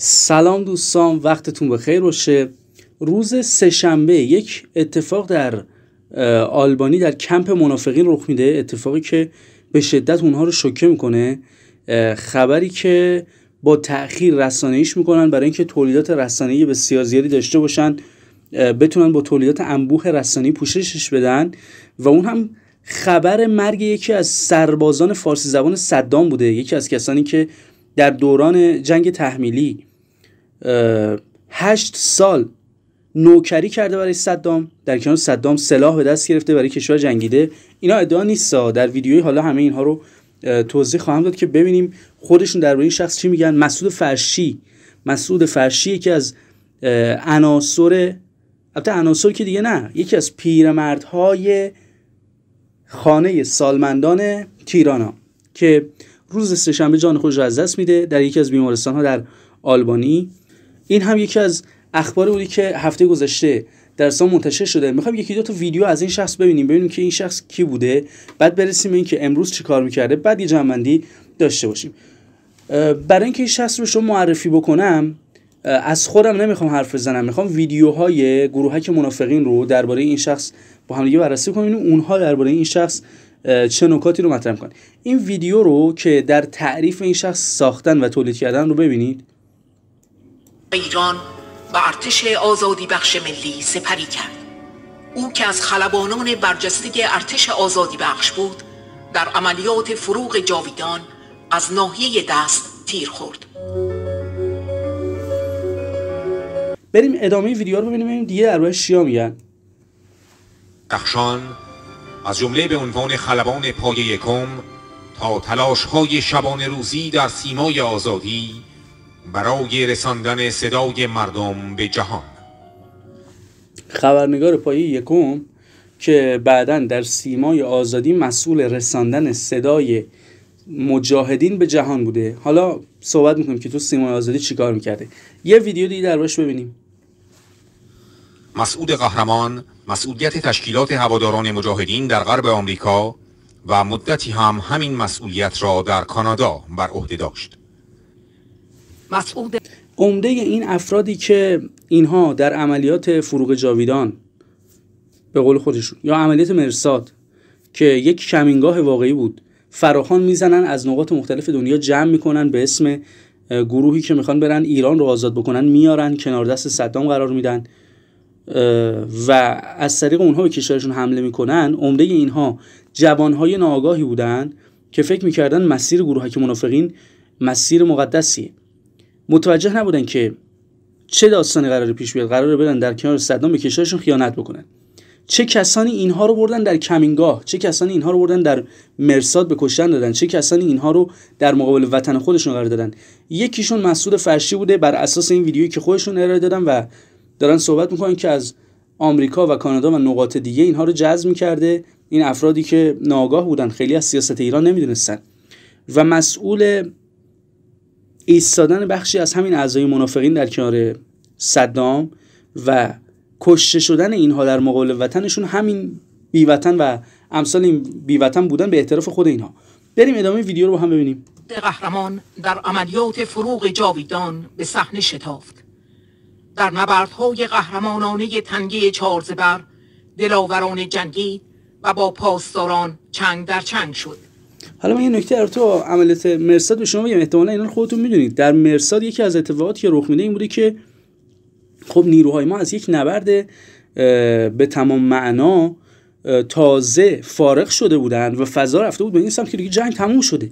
سلام دوستان وقتتون بخیر باشه روز سهشنبه یک اتفاق در آلبانی در کمپ منافقین رخ میده اتفاقی که به شدت اونها رو شوکه میکنه خبری که با تأخیر رسانه‌ایش میکنن برای اینکه تولیدات رسانه‌ای بسیار زیادی داشته باشن بتونن با تولیدات انبوه رسانه‌ای پوششش بدن و اون هم خبر مرگ یکی از سربازان فارسی زبان صدام بوده یکی از کسانی که در دوران جنگ تحمیلی هشت سال نوکری کرده برای صدام در کنار صدام سلاح به دست گرفته برای کشور جنگیده اینا ادعا نیست در ویدیوی حالا همه اینها رو توضیح خواهم داد که ببینیم خودشون در این شخص چی میگن مسعود فرشی مسعود فرشی یکی از عناصر البته عناصر که دیگه نه یکی از پیرمردهای خانه سالمندان تیرانا که روز سهشنبه جان خودش را از دست میده در یکی از بیمارستان ها در آلبانی این هم یکی از اخبار بودی که هفته گذشته در سام منتشر شده میخوام یکی دو تا ویدیو از این شخص ببینیم ببینیم که این شخص کی بوده بعد برسیم این اینکه امروز چی کار میکرده بعد یه جنبندی داشته باشیم برای اینکه این شخص رو شما معرفی بکنم از خودم نمیخوام حرف بزنم میخوام ویدیوهای گروهک منافقین رو درباره این شخص با هم دیگه بررسی کنیم اونها درباره این شخص چه نکاتی رو مطرح کنن این ویدیو رو که در تعریف این شخص ساختن و تولید کردن رو ببینید ایران و ارتش آزادی بخش ملی سپری کرد او که از خلبانان برجسته ارتش آزادی بخش بود در عملیات فروغ جاویدان از ناحیه دست تیر خورد بریم ادامه ویدیو رو ببینیم دیگه در شیا میگن از جمله به عنوان خلبان پایه یکم تا تلاش های شبان روزی در سیمای آزادی برای رساندن صدای مردم به جهان خبرنگار پایی یکم که بعدا در سیمای آزادی مسئول رساندن صدای مجاهدین به جهان بوده حالا صحبت میکنیم که تو سیمای آزادی چیکار میکرده یه ویدیو دیگه در ببینیم مسعود قهرمان مسئولیت تشکیلات هواداران مجاهدین در غرب آمریکا و مدتی هم همین مسئولیت را در کانادا بر عهده داشت مسعود عمده این افرادی که اینها در عملیات فروغ جاویدان به قول خودشون یا عملیات مرساد که یک کمینگاه واقعی بود فراخان میزنن از نقاط مختلف دنیا جمع میکنن به اسم گروهی که میخوان برن ایران رو آزاد بکنن میارن کنار دست صدام قرار میدن و از طریق اونها به کشورشون حمله میکنن عمده اینها جوانهای ناآگاهی بودن که فکر میکردن مسیر گروهک منافقین مسیر مقدسیه متوجه نبودن که چه داستانی قرار پیش بیاد قرار برن در کنار صدام به کشورشون خیانت بکنن چه کسانی اینها رو بردن در کمینگاه چه کسانی اینها رو بردن در مرساد به کشتن دادن چه کسانی اینها رو در مقابل وطن خودشون قرار دادن یکیشون مسعود فرشی بوده بر اساس این ویدیویی که خودشون ارائه دادن و دارن صحبت میکنن که از آمریکا و کانادا و نقاط دیگه اینها رو جذب میکرده این افرادی که ناگاه بودن خیلی از سیاست ایران نمیدونستن و مسئول ایستادن بخشی از همین اعضای منافقین در کنار صدام و کشته شدن اینها در مقابل وطنشون همین بیوطن و امثال این بیوطن بودن به اعتراف خود اینها بریم ادامه ویدیو رو با هم ببینیم قهرمان در عملیات فروغ جاویدان به صحنه شتافت در نبردهای قهرمانانه تنگی چارزبر دلاوران جنگی و با پاسداران چنگ در چنگ شد حالا من یه نکته تو عملیات مرساد به شما میگم احتمالا اینا خودتون میدونید در مرساد یکی از اتفاقاتی که رخ میده این بوده که خب نیروهای ما از یک نبرد به تمام معنا تازه فارغ شده بودن و فضا رفته بود به این سمت که دیگه جنگ تموم شده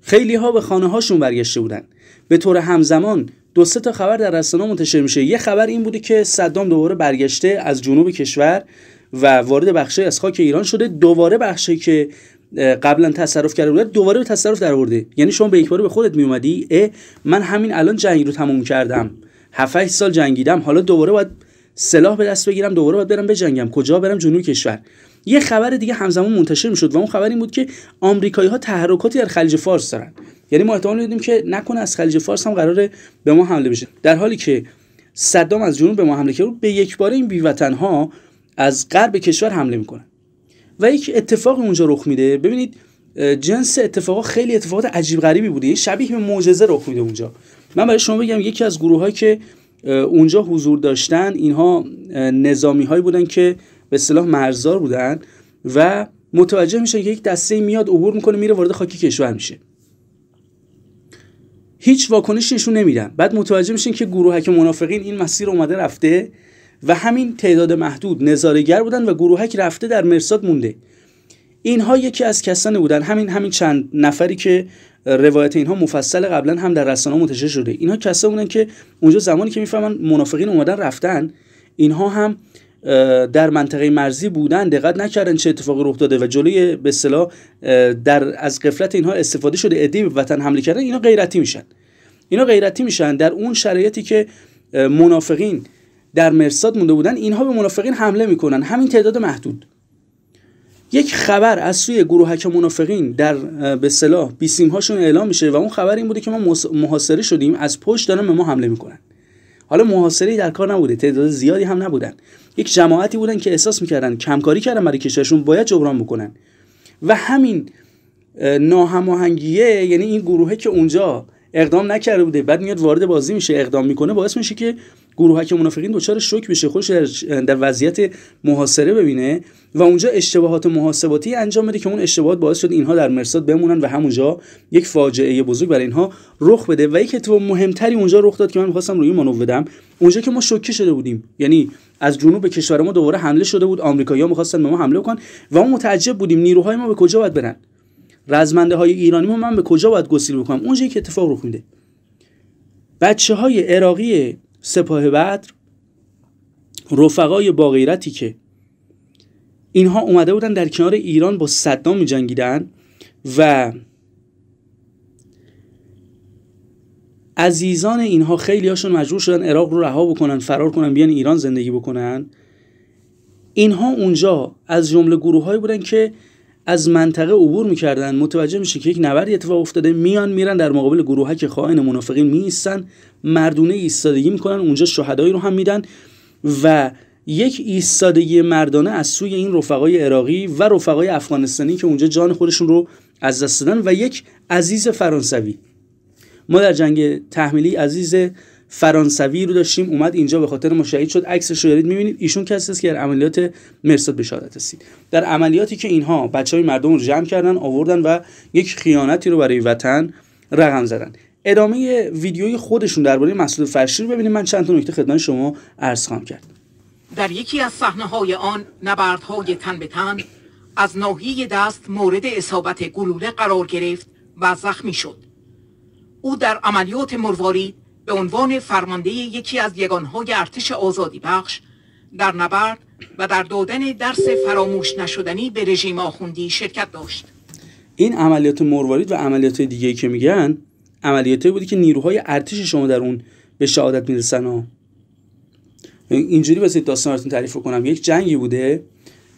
خیلی ها به خانه هاشون برگشته بودن به طور همزمان دو سه تا خبر در رسانه منتشر میشه یه خبر این بوده که صدام دوباره برگشته از جنوب کشور و وارد بخشی از خاک ایران شده دوباره بخشی که قبلا تصرف کرده بود دوباره به تصرف در آورده یعنی شما به یک به خودت می اومدی من همین الان جنگ رو تموم کردم 7 سال جنگیدم حالا دوباره باید سلاح به دست بگیرم دوباره باید برم بجنگم کجا برم جنوب کشور یه خبر دیگه همزمان منتشر میشد و اون خبر این بود که آمریکایی ها تحرکاتی در خلیج فارس دارن یعنی ما احتمال میدیم که نکنه از خلیج فارس هم قراره به ما حمله بشه در حالی که صدام از جنوب به ما حمله کرد به یک بار این بیوطن ها از غرب کشور حمله میکنن و یک اتفاق اونجا رخ میده ببینید جنس اتفاقا خیلی اتفاقات عجیب غریبی بوده شبیه به معجزه رخ میده اونجا من برای شما بگم یکی از گروه که اونجا حضور داشتن اینها نظامی هایی بودن که به صلاح مرزدار بودن و متوجه میشن که یک دسته میاد عبور میکنه میره وارد خاکی کشور میشه هیچ واکنشی نشون نمیدن بعد متوجه میشن که گروهک منافقین این مسیر اومده رفته و همین تعداد محدود نظارگر بودن و گروهک رفته در مرساد مونده اینها یکی از کسانی بودن همین همین چند نفری که روایت اینها مفصل قبلا هم در رسانه منتشر شده اینها کسایی بودن که اونجا زمانی که میفهمن منافقین اومدن رفتن اینها هم در منطقه مرزی بودن دقت نکردن چه اتفاقی رخ داده و جلوی به اصطلاح در از قفلت اینها استفاده شده ادی به وطن حمله کردن اینا غیرتی میشن اینا غیرتی میشن در اون شرایطی که منافقین در مرصاد مونده بودن اینها به منافقین حمله میکنن همین تعداد محدود یک خبر از سوی گروهک منافقین در به صلاح بیسیم هاشون اعلام میشه و اون خبر این بوده که ما محاصره شدیم از پشت دارن به ما حمله میکنن حالا محاصره در کار نبوده تعداد زیادی هم نبودن یک جماعتی بودن که احساس میکردن کمکاری کردن برای کشورشون باید جبران بکنن و همین ناهماهنگیه یعنی این گروهه که اونجا اقدام نکرده بوده بعد میاد وارد بازی میشه اقدام میکنه باعث میشه که گروهک منافقین دچار شوک بشه خوش در, وضعیت محاصره ببینه و اونجا اشتباهات محاسباتی انجام بده که اون اشتباهات باعث شد اینها در مرساد بمونن و همونجا یک فاجعه بزرگ برای اینها رخ بده و یک اتفاق مهمتری اونجا رخ داد که من میخواستم روی مانو بدم اونجا که ما شوکه شده بودیم یعنی از جنوب به کشور ما دوباره حمله شده بود آمریکایی‌ها می‌خواستن به ما حمله کنن و ما متعجب بودیم نیروهای ما به کجا باید برن رزمنده های ایرانی ما من به کجا باید گسیل بکنم اونجا که اتفاق رخ میده بچه های عراقی سپاه بدر رفقای باغیرتی که اینها اومده بودن در کنار ایران با صدام جنگیدن و عزیزان اینها خیلی هاشون مجبور شدن عراق رو رها بکنن فرار کنن بیان ایران زندگی بکنن اینها اونجا از جمله گروه بودن که از منطقه عبور میکردن متوجه میشه که یک نبردی اتفاق افتاده میان میرن در مقابل گروهک خائن منافقین میستن مردونه ایستادگی میکنن اونجا شهدایی رو هم میدن و یک ایستادگی مردانه از سوی این رفقای عراقی و رفقای افغانستانی که اونجا جان خودشون رو از دست دادن و یک عزیز فرانسوی ما در جنگ تحمیلی عزیز فرانسوی رو داشتیم اومد اینجا به خاطر ما شد عکسش رو دارید میبینید ایشون کسی است که در عملیات مرساد شهادت رسید در عملیاتی که اینها های مردم رو جمع کردن آوردن و یک خیانتی رو برای وطن رقم زدن ادامه ویدیوی خودشون درباره مسعود رو ببینید من چند تا نکته خدمت شما عرض خواهم کرد در یکی از صحنه های آن نبردهای تن به تن از ناحیه دست مورد اصابت گلوله قرار گرفت و زخمی شد او در عملیات مرواری به عنوان فرمانده یکی از یگانهای ارتش آزادی بخش در نبرد و در دادن درس فراموش نشدنی به رژیم آخوندی شرکت داشت این عملیات مروارید و عملیات دیگه که میگن عملیاتی بودی که نیروهای ارتش شما در اون به شهادت میرسن و اینجوری واسه داستانتون تعریف کنم یک جنگی بوده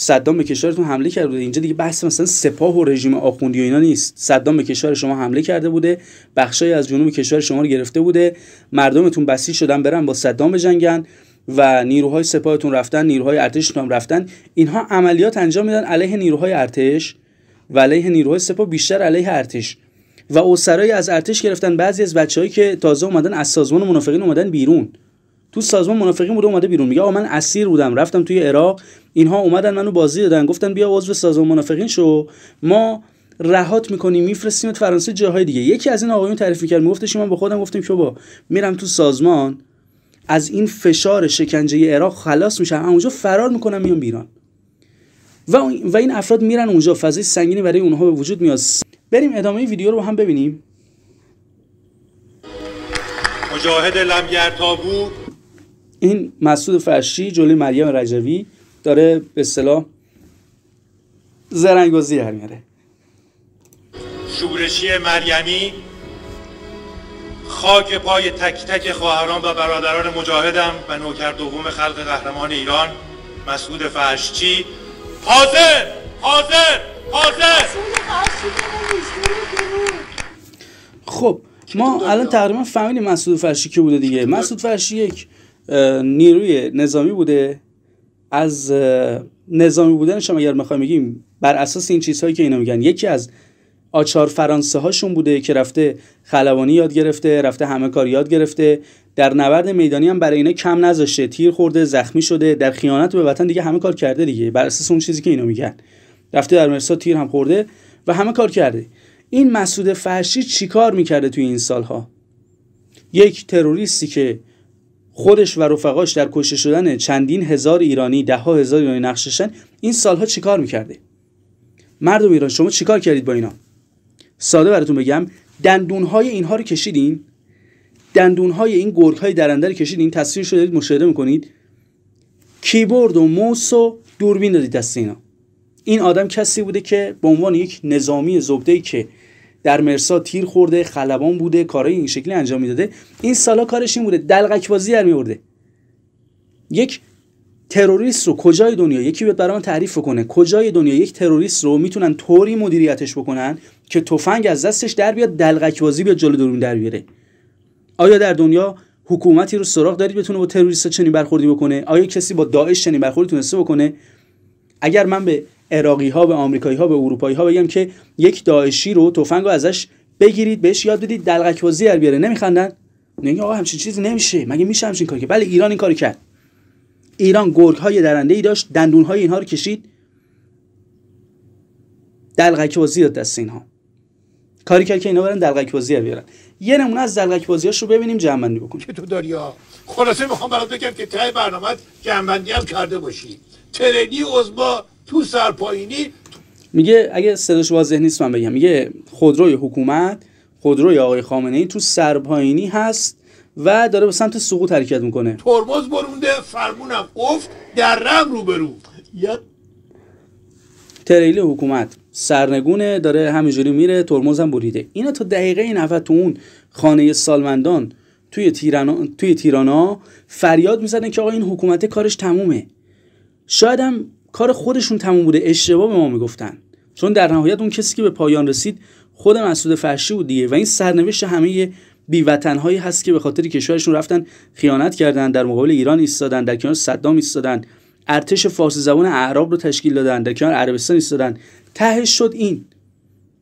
صدام به کشورتون حمله کرده بوده اینجا دیگه بحث مثلا سپاه و رژیم آخوندی و اینا نیست صدام به کشور شما حمله کرده بوده بخشای از جنوب کشور شما رو گرفته بوده مردمتون بسیج شدن برن با صدام بجنگن و نیروهای سپاهتون رفتن نیروهای ارتشتون هم رفتن اینها عملیات انجام میدن علیه نیروهای ارتش و علیه نیروهای سپاه بیشتر علیه ارتش و اوسرای از ارتش گرفتن بعضی از بچههایی که تازه اومدن از سازمان منافقین اومدن بیرون تو سازمان منافقین بوده اومده بیرون میگه آقا من اسیر بودم رفتم توی عراق اینها اومدن منو بازی دادن گفتن بیا عضو سازمان منافقین شو ما رهات میکنیم میفرستیمت فرانسه جاهای دیگه یکی از این آقایون تعریف کرد میگفتش من به خودم گفتم که با میرم تو سازمان از این فشار شکنجه عراق خلاص میشم اونجا فرار میکنم میام بیرون و, این افراد میرن اونجا فضای سنگینی برای اونها به وجود میاد بریم ادامه ویدیو رو هم ببینیم مجاهد لم بود این مسعود فرشی جلوی مریم رجوی داره به اصطلاح زرنگوزی در میاره شورشی مریمی خاک پای تک تک خواهران و برادران مجاهدم و نوکر دوم خلق قهرمان ایران مسعود فرشچی حاضر حاضر حاضر خب ما الان تقریبا فهمیدیم مسعود فرشی که بوده دیگه مسعود فرشی یک نیروی نظامی بوده از نظامی بودنش هم اگر میخوایم بگیم بر اساس این چیزهایی که اینا میگن یکی از آچار فرانسه هاشون بوده که رفته خلبانی یاد گرفته رفته همه کار یاد گرفته در نبرد میدانی هم برای اینا کم نذاشته تیر خورده زخمی شده در خیانت به وطن دیگه همه کار کرده دیگه بر اساس اون چیزی که اینا میگن رفته در مرسا تیر هم خورده و همه کار کرده این مسعود فرشی چیکار میکرده توی این سالها یک تروریستی که خودش و رفقاش در کشته شدن چندین هزار ایرانی ها هزار ایرانی نقششن این سالها چیکار میکرده مردم ایران شما چیکار کردید با اینا ساده براتون بگم دندونهای اینها رو کشیدین دندونهای این های درنده رو کشیدین تصویر شده دارید مشاهده میکنید کیبورد و موس و دوربین دادید دست اینا این آدم کسی بوده که به عنوان یک نظامی زبده که در مرسا تیر خورده خلبان بوده کارهای این شکلی انجام میداده این سالا کارش این بوده دلغک بازی در میورده یک تروریست رو کجای دنیا یکی بیاد برام تعریف کنه کجای دنیا یک تروریست رو میتونن طوری مدیریتش بکنن که تفنگ از دستش در بیاد دلغک بازی بیاد جلو درون در بیاره آیا در دنیا حکومتی رو سراغ دارید بتونه با تروریست چنین برخوردی بکنه آیا کسی با داعش چنین برخوردی تونسته بکنه اگر من به عراقی ها به آمریکایی ها به اروپایی ها بگم که یک داعشی رو تفنگ رو ازش بگیرید بهش یاد بدید دلغک بازی در بیاره نمیخندن نگه آقا همچین چیزی نمیشه مگه میشه همچین کاری که بله ایران این کاری کرد ایران گرگ های درنده ای داشت دندون های اینها رو کشید دلغک بازی داد دست اینها کاری کرد که اینا برن دلغک بازی بیارن یه نمونه از دلغک بازی رو ببینیم جمع بندی بکنیم که تو داری خلاصه میخوام برات بگم که تای برنامه جمع کرده باشی ترنی عزبا تو سرپایینی میگه اگه صداش واضح نیست من بگم میگه خودروی حکومت خودروی آقای خامنه ای تو سرپایینی هست و داره به سمت سقوط حرکت میکنه ترمز برونده فرمونم افت در رم روبرو یا تریل حکومت سرنگونه داره همینجوری میره ترمز هم بریده اینا تا دقیقه 90 تو اون خانه سالمندان توی تیرانا توی تیرانا فریاد میزنه که آقا این حکومت کارش تمومه شاید کار خودشون تموم بوده اشتباه به ما میگفتن چون در نهایت اون کسی که به پایان رسید خود مسعود فرشی بود دیگه و این سرنوشت همه بیوطنهایی هست که به خاطر کشورشون رفتن خیانت کردن در مقابل ایران ایستادن در کنار صدام ایستادن ارتش فارسی زبان اعراب رو تشکیل دادن در کنار عربستان ایستادن تهش شد این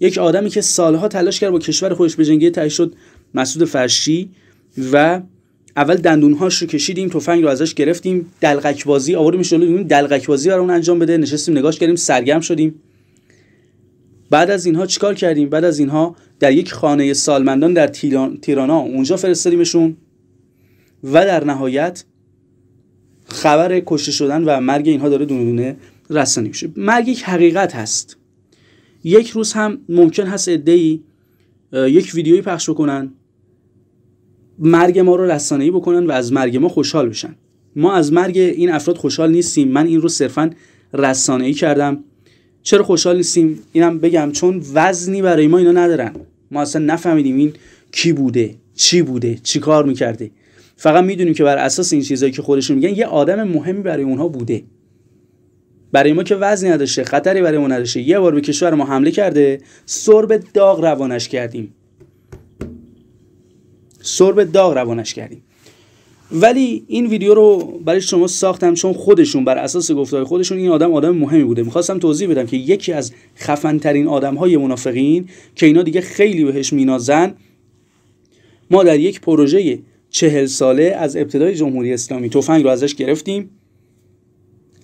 یک آدمی که سالها تلاش کرد با کشور خودش بجنگه تهش شد مسعود فرشی و اول دندونهاش رو کشیدیم تفنگ رو ازش گرفتیم دلقک بازی آوردیم شلو دیدیم دلقک بازی انجام بده نشستیم نگاش کردیم سرگرم شدیم بعد از اینها چیکار کردیم بعد از اینها در یک خانه سالمندان در تیرانا اونجا فرستادیمشون و در نهایت خبر کشته شدن و مرگ اینها داره دونه دونه رسانی میشه مرگ یک حقیقت هست یک روز هم ممکن هست ای یک ویدیویی پخش بکنن مرگ ما رو ای بکنن و از مرگ ما خوشحال بشن ما از مرگ این افراد خوشحال نیستیم من این رو صرفا ای کردم چرا خوشحال نیستیم اینم بگم چون وزنی برای ما اینا ندارن ما اصلا نفهمیدیم این کی بوده چی بوده چی کار میکرده فقط میدونیم که بر اساس این چیزایی که خودشون میگن یه آدم مهمی برای اونها بوده برای ما که وزنی نداشته خطری برای ما نداشته یه بار به کشور ما حمله کرده سر داغ روانش کردیم سرب داغ روانش کردیم ولی این ویدیو رو برای شما ساختم چون خودشون بر اساس گفتهای خودشون این آدم آدم مهمی بوده میخواستم توضیح بدم که یکی از خفن ترین آدم های منافقین که اینا دیگه خیلی بهش مینازن ما در یک پروژه چهل ساله از ابتدای جمهوری اسلامی تفنگ رو ازش گرفتیم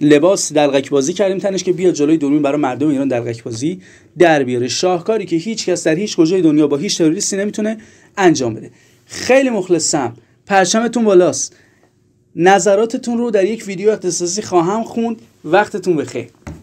لباس دلغک بازی کردیم تنش که بیاد جلوی دوربین برای مردم ایران دلغک بازی در بیاره شاهکاری که هیچ کس در هیچ کجای دنیا با هیچ تروریستی نمیتونه انجام بده خیلی مخلصم پرچمتون بالاست نظراتتون رو در یک ویدیو اختصاصی خواهم خوند وقتتون بخیر